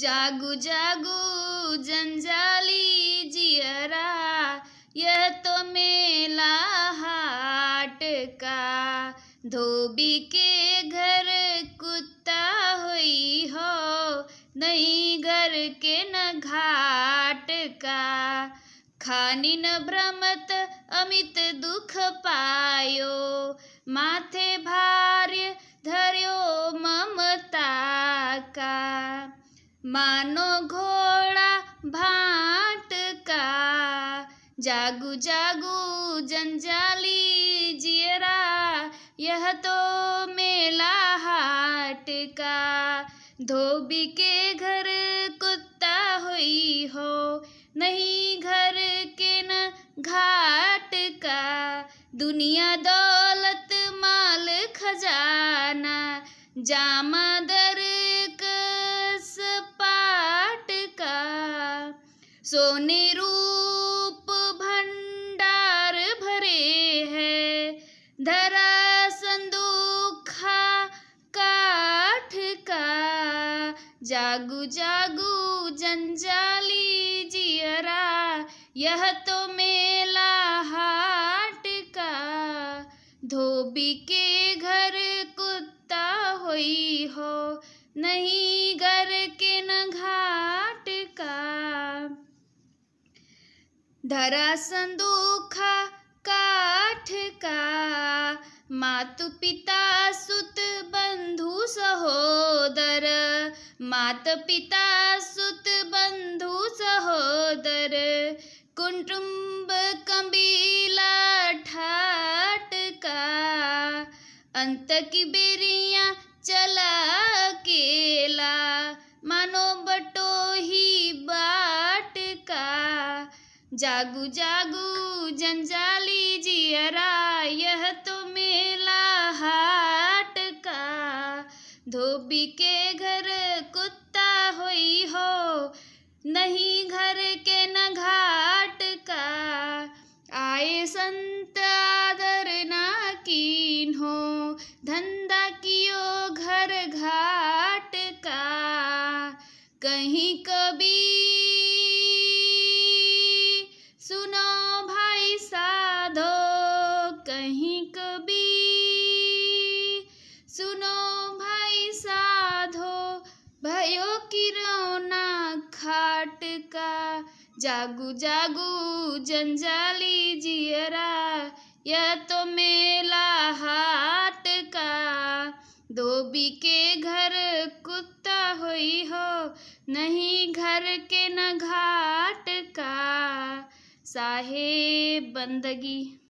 जागू जागू जंजाली जियरा यह तो मेला हाट का धोबी के घर कुत्ता हुई हो नहीं घर के न घाट का खानी न भ्रमत अमित दुख पायो माथे भार्य धर्यो ममता का मानो घोड़ा भाट का जागू जागू जंजाली जियरा यह तो मेला हाट का धोबी के घर कुत्ता हुई हो नहीं घर के न घाट का दुनिया दौलत माल खजाना जामा दर सोने रूप भंडार भरे है धरा संदूखा काठ का जागू जागू जंजाली जियरा यह तो मेला हाट का धोबी के घर कुत्ता हुई हो नहीं धरा संदूखा काठ का मातु पिता सुत बंधु सहोदर मात पिता सुत बंधु सहोदर कुटुंब कबीला ठाट का अंत की बेरिया चला जागू जागू जंजाली जियरा यह तो मेला हाट का धोबी के घर कभी सुनो भाई साधो भयो किरौना खाट का जागू जागू जंजाली जियरा यह तो मेला हाट का धोबी के घर कुत्ता हुई हो नहीं घर के न घाट का साहे बंदगी